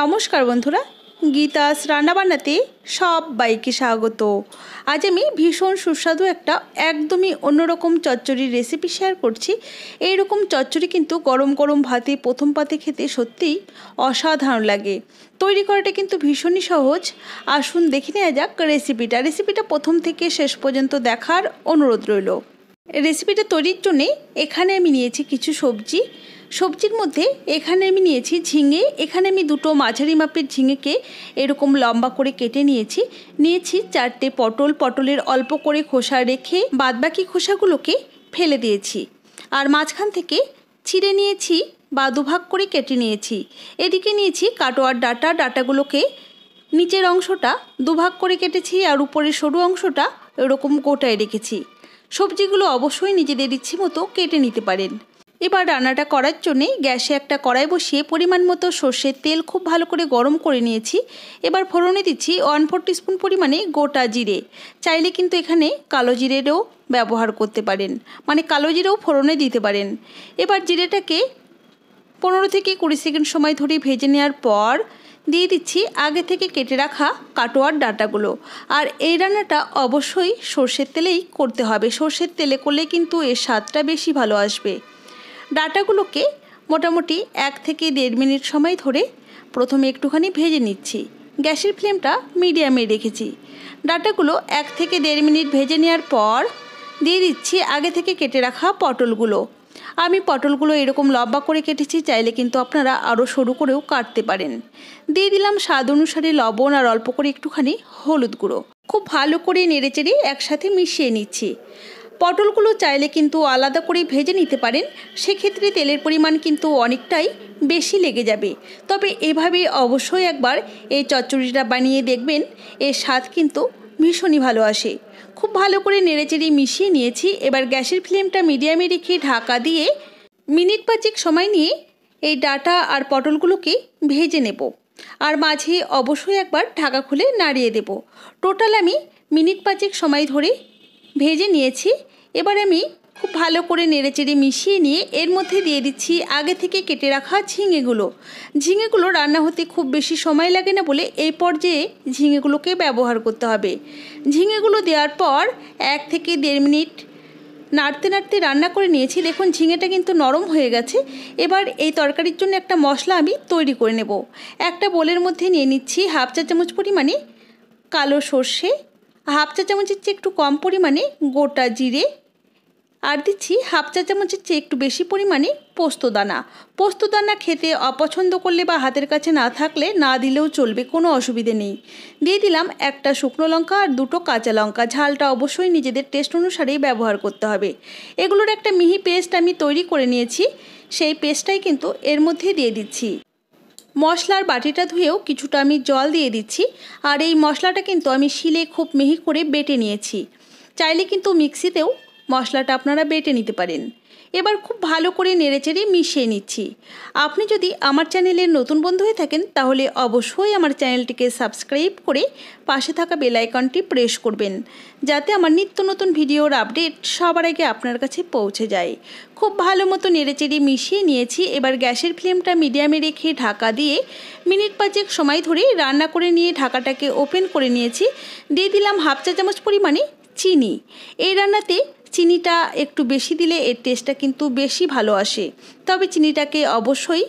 নমস্কার বন্ধুরা গীতাস রান্নাবান্নাতে বাইকে স্বাগত আজ আমি ভীষণ সুস্বাদু একটা একদমই অন্যরকম চচ্চড়ির রেসিপি শেয়ার করছি এই রকম চচ্চড়ি কিন্তু গরম গরম ভাতে প্রথম পাতে খেতে সত্যিই অসাধারণ লাগে তৈরি করাটা কিন্তু ভীষণই সহজ আসুন দেখে নেওয়া যাক রেসিপিটা রেসিপিটা প্রথম থেকে শেষ পর্যন্ত দেখার অনুরোধ রইল রেসিপিটা তৈরির জন্যে এখানে আমি নিয়েছি কিছু সবজি সবজির মধ্যে এখানে আমি নিয়েছি ঝিঙে এখানে আমি দুটো মাঝারি মাপের ঝিঙেকে এরকম লম্বা করে কেটে নিয়েছি নিয়েছি চারটে পটল পটলের অল্প করে খোসা রেখে বাদবাকি খোসাগুলোকে ফেলে দিয়েছি আর মাঝখান থেকে ছিঁড়ে নিয়েছি বা দুভাগ করে কেটে নিয়েছি এদিকে নিয়েছি কাটোয়ার ডাটা ডাটাগুলোকে নিচের অংশটা দুভাগ করে কেটেছি আর উপরের সরু অংশটা এরকম গোটায় রেখেছি সবজিগুলো অবশ্যই নিজেদের ইচ্ছে মতো কেটে নিতে পারেন এবার রান্নাটা করার জন্যে গ্যাসে একটা কড়াই বসিয়ে পরিমাণ মতো সর্ষের তেল খুব ভালো করে গরম করে নিয়েছি এবার ফোড়নে দিচ্ছি ওয়ান ফোর স্পুন পরিমাণে গোটা জিরে চাইলে কিন্তু এখানে কালো জিরেরও ব্যবহার করতে পারেন মানে কালো জিরেও ফোড়নে দিতে পারেন এবার জিরেটাকে পনেরো থেকে কুড়ি সেকেন্ড সময় ধরে ভেজে নেওয়ার পর দিয়ে দিচ্ছি আগে থেকে কেটে রাখা কাটোয়ার ডাটাগুলো আর এই রান্নাটা অবশ্যই সর্ষের তেলেই করতে হবে সর্ষের তেলে করলে কিন্তু এর স্বাদটা বেশি ভালো আসবে ডাটাগুলোকে মোটামুটি এক থেকে দেড় মিনিট সময় ধরে প্রথমে একটুখানি ভেজে নিচ্ছি গ্যাসের ফ্লেমটা মিডিয়ামে রেখেছি ডাটাগুলো এক থেকে দেড় মিনিট ভেজে নেওয়ার পর দিয়ে দিচ্ছি আগে থেকে কেটে রাখা পটলগুলো আমি পটলগুলো এরকম লম্বা করে কেটেছি চাইলে কিন্তু আপনারা আরও সরু করেও কাটতে পারেন দিয়ে দিলাম স্বাদ অনুসারে লবণ আর অল্প করে একটুখানি হলুদ গুঁড়ো খুব ভালো করে নেড়েচেড়ে একসাথে মিশিয়ে নিচ্ছি পটলগুলো চাইলে কিন্তু আলাদা করে ভেজে নিতে পারেন সেক্ষেত্রে তেলের পরিমাণ কিন্তু অনেকটাই বেশি লেগে যাবে তবে এভাবে অবশ্যই একবার এই চচ্চড়িটা বানিয়ে দেখবেন এর স্বাদ কিন্তু ভীষণই ভালো আসে খুব ভালো করে নেড়েচেড়ে মিশিয়ে নিয়েছি এবার গ্যাসের ফ্লেমটা মিডিয়ামে রেখে ঢাকা দিয়ে মিনিট পাঁচেক সময় নিয়ে এই ডাটা আর পটলগুলোকে ভেজে নেব আর মাঝে অবশ্যই একবার ঢাকা খুলে নাড়িয়ে দেব টোটাল আমি মিনিট পাঁচেক সময় ধরে ভেজে নিয়েছি এবার আমি খুব ভালো করে নেড়েচেড়ে মিশিয়ে নিয়ে এর মধ্যে দিয়ে দিচ্ছি আগে থেকে কেটে রাখা ঝিঙেগুলো ঝিঙেগুলো রান্না হতে খুব বেশি সময় লাগে না বলে এই পর্যায়ে ঝিঙেগুলোকে ব্যবহার করতে হবে ঝিঙেগুলো দেওয়ার পর এক থেকে দেড় মিনিট নাড়তে নাড়তে রান্না করে নিয়েছি দেখুন ঝিঙেটা কিন্তু নরম হয়ে গেছে এবার এই তরকারির জন্য একটা মশলা আমি তৈরি করে নেব একটা বোলের মধ্যে নিয়ে নিচ্ছি হাফ চা চামচ পরিমাণে কালো সর্ষে হাফ চা চামচের চেয়ে একটু কম পরিমাণে গোটা জিরে আর দিচ্ছি হাফ চা চামচের চেয়ে একটু বেশি পরিমাণে পোস্তদানা পোস্তদানা খেতে অপছন্দ করলে বা হাতের কাছে না থাকলে না দিলেও চলবে কোনো অসুবিধে নেই দিয়ে দিলাম একটা শুকনো লঙ্কা আর দুটো কাঁচা লঙ্কা ঝালটা অবশ্যই নিজেদের টেস্ট অনুসারেই ব্যবহার করতে হবে এগুলোর একটা মিহি পেস্ট আমি তৈরি করে নিয়েছি সেই পেস্টটাই কিন্তু এর মধ্যে দিয়ে দিচ্ছি মশলার বাটিটা ধুয়েও কিছুটা আমি জল দিয়ে দিচ্ছি আর এই মশলাটা কিন্তু আমি শিলে খুব মিহি করে বেটে নিয়েছি চাইলে কিন্তু মিক্সিতেও মশলাটা আপনারা বেটে নিতে পারেন এবার খুব ভালো করে নেড়েচেড়ে মিশিয়ে নিচ্ছি আপনি যদি আমার চ্যানেলের নতুন বন্ধু হয়ে থাকেন তাহলে অবশ্যই আমার চ্যানেলটিকে সাবস্ক্রাইব করে পাশে থাকা বেলাইকনটি প্রেস করবেন যাতে আমার নিত্য নতুন ভিডিওর আপডেট সবার আগে আপনার কাছে পৌঁছে যায় খুব ভালো মতো নেড়েচেড়ে মিশিয়ে নিয়েছি এবার গ্যাসের ফ্লেমটা মিডিয়ামে রেখে ঢাকা দিয়ে মিনিট পাঁচেক সময় ধরে রান্না করে নিয়ে ঢাকাটাকে ওপেন করে নিয়েছি দিয়ে দিলাম হাফ চা চামচ পরিমাণে চিনি এই রান্নাতে চিনিটা একটু বেশি দিলে এর টেস্টটা কিন্তু বেশি ভালো আসে তবে চিনিটাকে অবশ্যই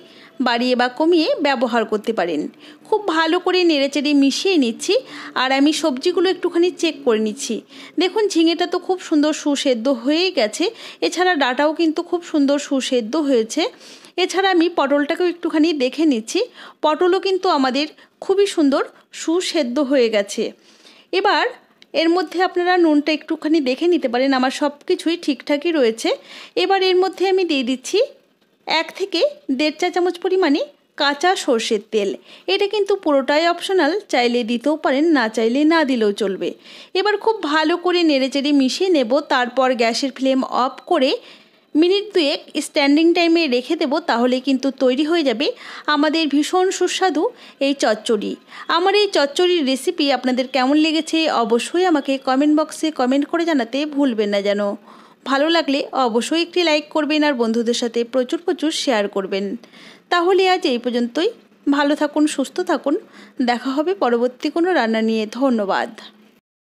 বাড়িয়ে বা কমিয়ে ব্যবহার করতে পারেন খুব ভালো করে নেড়েচেড়ে মিশিয়ে নিচ্ছি আর আমি সবজিগুলো একটুখানি চেক করে নিচ্ছি দেখুন ঝিঙেটা তো খুব সুন্দর সুসেদ্ধ হয়ে গেছে এছাড়া ডাটাও কিন্তু খুব সুন্দর সুসেদ্ধ হয়েছে এছাড়া আমি পটলটাকেও একটুখানি দেখে নিচ্ছি পটলও কিন্তু আমাদের খুবই সুন্দর সুসেদ্ধ হয়ে গেছে এবার এর মধ্যে আপনারা নুনটা একটুখানি দেখে নিতে পারেন আমার সব কিছুই ঠিকঠাকই রয়েছে এবার এর মধ্যে আমি দিয়ে দিচ্ছি এক থেকে দেড় চা চামচ পরিমাণে কাঁচা সর্ষের তেল এটা কিন্তু পুরোটাই অপশনাল চাইলে দিতেও পারেন না চাইলে না দিলেও চলবে এবার খুব ভালো করে নেড়েচেড়ে মিশিয়ে নেব তারপর গ্যাসের ফ্লেম অফ করে মিনিট দুয়েক স্ট্যান্ডিং টাইমে রেখে দেব তাহলে কিন্তু তৈরি হয়ে যাবে আমাদের ভীষণ সুস্বাদু এই চচ্চড়ি আমার এই চচ্চড়ির রেসিপি আপনাদের কেমন লেগেছে অবশ্যই আমাকে কমেন্ট বক্সে কমেন্ট করে জানাতে ভুলবেন না যেন ভালো লাগলে অবশ্যই একটি লাইক করবেন আর বন্ধুদের সাথে প্রচুর প্রচুর শেয়ার করবেন তাহলে আজ এই পর্যন্তই ভালো থাকুন সুস্থ থাকুন দেখা হবে পরবর্তী কোনো রান্না নিয়ে ধন্যবাদ